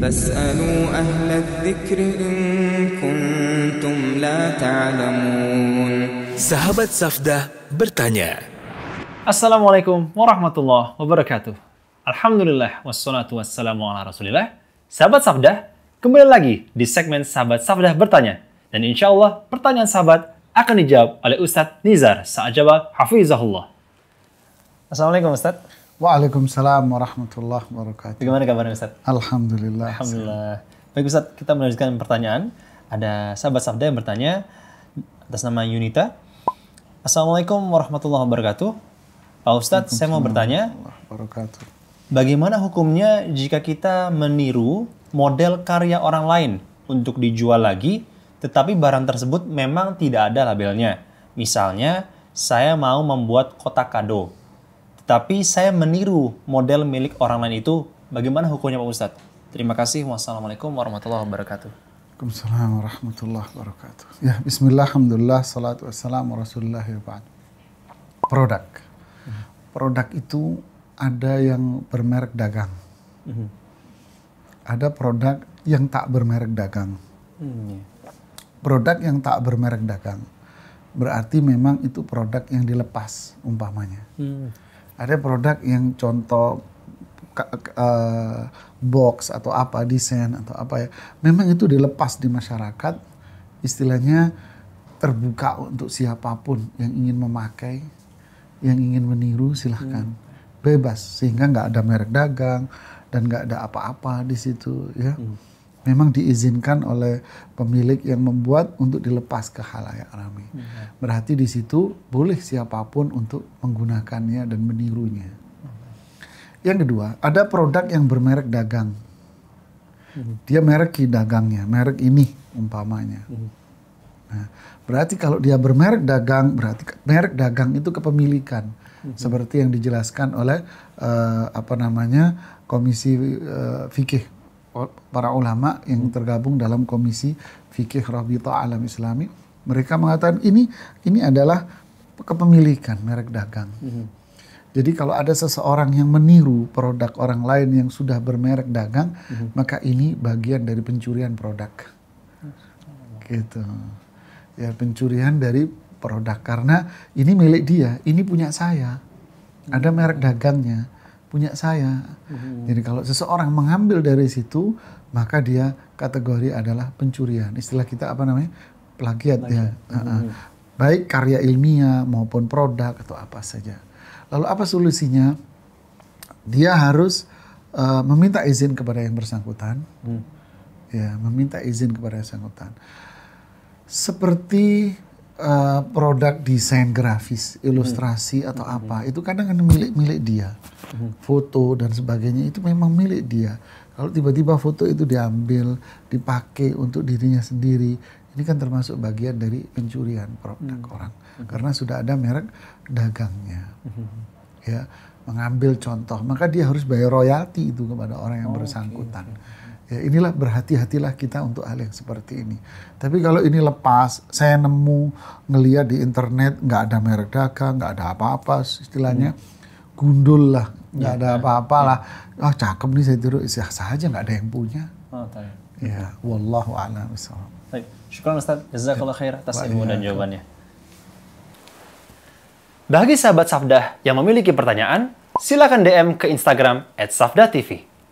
فاسألوا أهل الذكر إن كنتم لا تعلمون Sahabat Safda bertanya Assalamualaikum warahmatullahi wabarakatuh Alhamdulillah wassalatu wassalamu ala rasulillah Sahabat Safda, kembali lagi di segmen Sahabat Safda bertanya Dan insya Allah pertanyaan sahabat akan dijawab oleh Ustadz Nizar Sa'ajabah Hafizahullah Assalamualaikum Ustadz Waalaikumsalam warahmatullahi wabarakatuh. Bagaimana kabarnya Ustaz? Alhamdulillah. Alhamdulillah. Baik Ustaz, kita melanjutkan pertanyaan. Ada sahabat sabda yang bertanya atas nama Yunita. Assalamualaikum warahmatullahi wabarakatuh. Pak Ustadz, saya mau bertanya. Wabarakatuh. Bagaimana hukumnya jika kita meniru model karya orang lain untuk dijual lagi, tetapi barang tersebut memang tidak ada labelnya? Misalnya, saya mau membuat kotak kado tapi saya meniru model milik orang lain itu, bagaimana hukumnya Pak Ustadz? Terima kasih. Wassalamualaikum warahmatullahi wabarakatuh. Waalaikumsalam warahmatullahi wabarakatuh. Ya, bismillah, alhamdulillah, salatu wassalamu rasulullah Produk. Produk itu ada yang bermerek dagang. Mhm. Ada produk yang tak bermerek dagang. Hmm, ya. Produk yang tak bermerek dagang. Berarti memang itu produk yang dilepas umpamanya. Hmm ada produk yang contoh uh, box atau apa desain atau apa ya memang itu dilepas di masyarakat istilahnya terbuka untuk siapapun yang ingin memakai yang ingin meniru silahkan hmm. bebas sehingga nggak ada merek dagang dan nggak ada apa-apa di situ ya hmm memang diizinkan oleh pemilik yang membuat untuk dilepas ke halayak ramai. Iya. Hmm. Berarti di situ boleh siapapun untuk menggunakannya dan menirunya. Yang kedua, ada produk yang bermerek dagang. Hmm. Dia merek dagangnya, merek ini umpamanya. Hmm. Nah, berarti kalau dia bermerek dagang, berarti merek dagang itu kepemilikan. Hmm. Seperti yang dijelaskan oleh uh, apa namanya Komisi uh, Fikih para ulama yang tergabung dalam komisi fikih Rabita Alam Islami mereka mengatakan ini ini adalah kepemilikan merek dagang. Mm-hmm. Jadi kalau ada seseorang yang meniru produk orang lain yang sudah bermerek dagang, mm-hmm. maka ini bagian dari pencurian produk. Gitu. Ya pencurian dari produk karena ini milik dia, ini punya saya. Ada merek dagangnya punya saya. Hmm. Jadi kalau seseorang mengambil dari situ, maka dia kategori adalah pencurian. Istilah kita apa namanya? plagiat, ya. plagiat. ya. Hmm. Baik karya ilmiah maupun produk atau apa saja. Lalu apa solusinya? Dia harus uh, meminta izin kepada yang bersangkutan. Hmm. Ya, meminta izin kepada yang bersangkutan. Seperti uh, produk desain grafis, ilustrasi hmm. atau hmm. apa, itu kadang kan milik-milik dia. Hmm. Foto dan sebagainya itu memang milik dia. Kalau tiba-tiba foto itu diambil, dipakai untuk dirinya sendiri, ini kan termasuk bagian dari pencurian produk hmm. orang. Hmm. Karena sudah ada merek dagangnya. Hmm. Ya, mengambil contoh, maka dia harus bayar royalti itu kepada orang yang oh, bersangkutan. Okay. Ya inilah berhati-hatilah kita untuk hal yang seperti ini. Tapi kalau ini lepas, saya nemu ngeliat di internet nggak ada merek dagang, nggak ada apa-apa, istilahnya hmm. gundul lah, nggak ya, ada apa-apalah. Ya. Apa ya. ah oh, cakep nih saya tidur, ya saja nggak ada yang punya. Oh, ya, wallahu a'lam syukur Ustaz. Jazakallah khair atas ilmu dan jawabannya. Bagi sahabat Sabda yang memiliki pertanyaan, silakan DM ke Instagram @sabdatv.